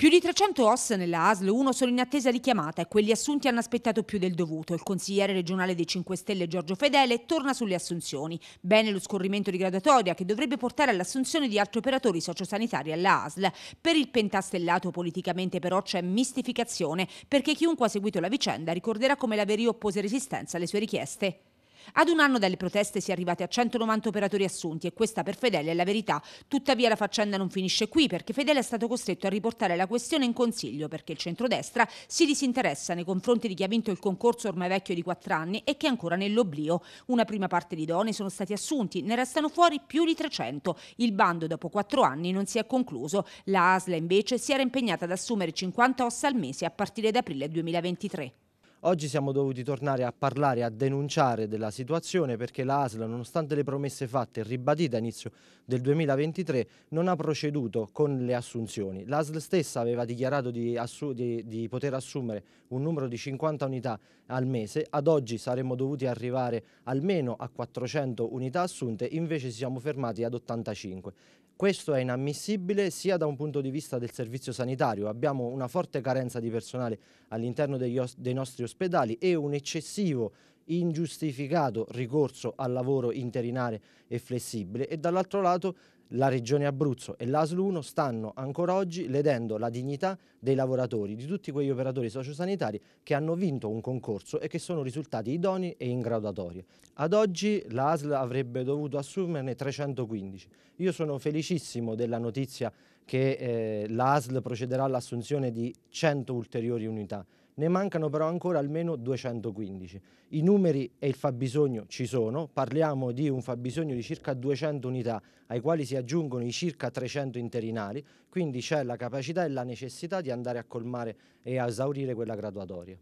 Più di 300 OS nella ASL, uno solo in attesa di chiamata e quelli assunti hanno aspettato più del dovuto. Il consigliere regionale dei 5 Stelle Giorgio Fedele torna sulle assunzioni. Bene lo scorrimento di gradatoria che dovrebbe portare all'assunzione di altri operatori sociosanitari alla ASL. Per il pentastellato politicamente però c'è mistificazione perché chiunque ha seguito la vicenda ricorderà come la Verio oppose resistenza alle sue richieste. Ad un anno dalle proteste si è arrivati a 190 operatori assunti e questa per Fedele è la verità. Tuttavia la faccenda non finisce qui perché Fedele è stato costretto a riportare la questione in consiglio perché il centrodestra si disinteressa nei confronti di chi ha vinto il concorso ormai vecchio di 4 anni e che è ancora nell'oblio. Una prima parte di donne sono stati assunti, ne restano fuori più di 300. Il bando dopo 4 anni non si è concluso. La ASLA invece si era impegnata ad assumere 50 ossa al mese a partire da aprile 2023. Oggi siamo dovuti tornare a parlare, a denunciare della situazione perché la ASL, nonostante le promesse fatte e ribadite a inizio del 2023, non ha proceduto con le assunzioni. L'ASL stessa aveva dichiarato di, di, di, poter assumere un numero di 50 unità al mese, ad oggi saremmo dovuti arrivare almeno a 400 unità assunte, invece ci siamo fermati ad 85. Questo è inammissibile sia da un punto di vista del servizio sanitario, abbiamo una forte carenza di personale all'interno dei nostri ospedali ospedali e un eccessivo ingiustificato ricorso al lavoro interinale e flessibile e dall'altro lato la Regione Abruzzo e 1 stanno ancora oggi ledendo la dignità dei lavoratori, di tutti quegli operatori sociosanitari che hanno vinto un concorso e che sono risultati idoni e in graduatoria. Ad oggi la avrebbe dovuto assumerne 315. Io sono felicissimo della notizia che eh, la procederà all'assunzione di 100 ulteriori unità. Ne mancano però ancora almeno 215. I numeri e il fabbisogno ci sono, parliamo di un fabbisogno di circa 200 unità ai quali si è aggiungono i circa 300 interinali, quindi c'è la capacità e la necessità di andare a colmare e a esaurire quella graduatoria.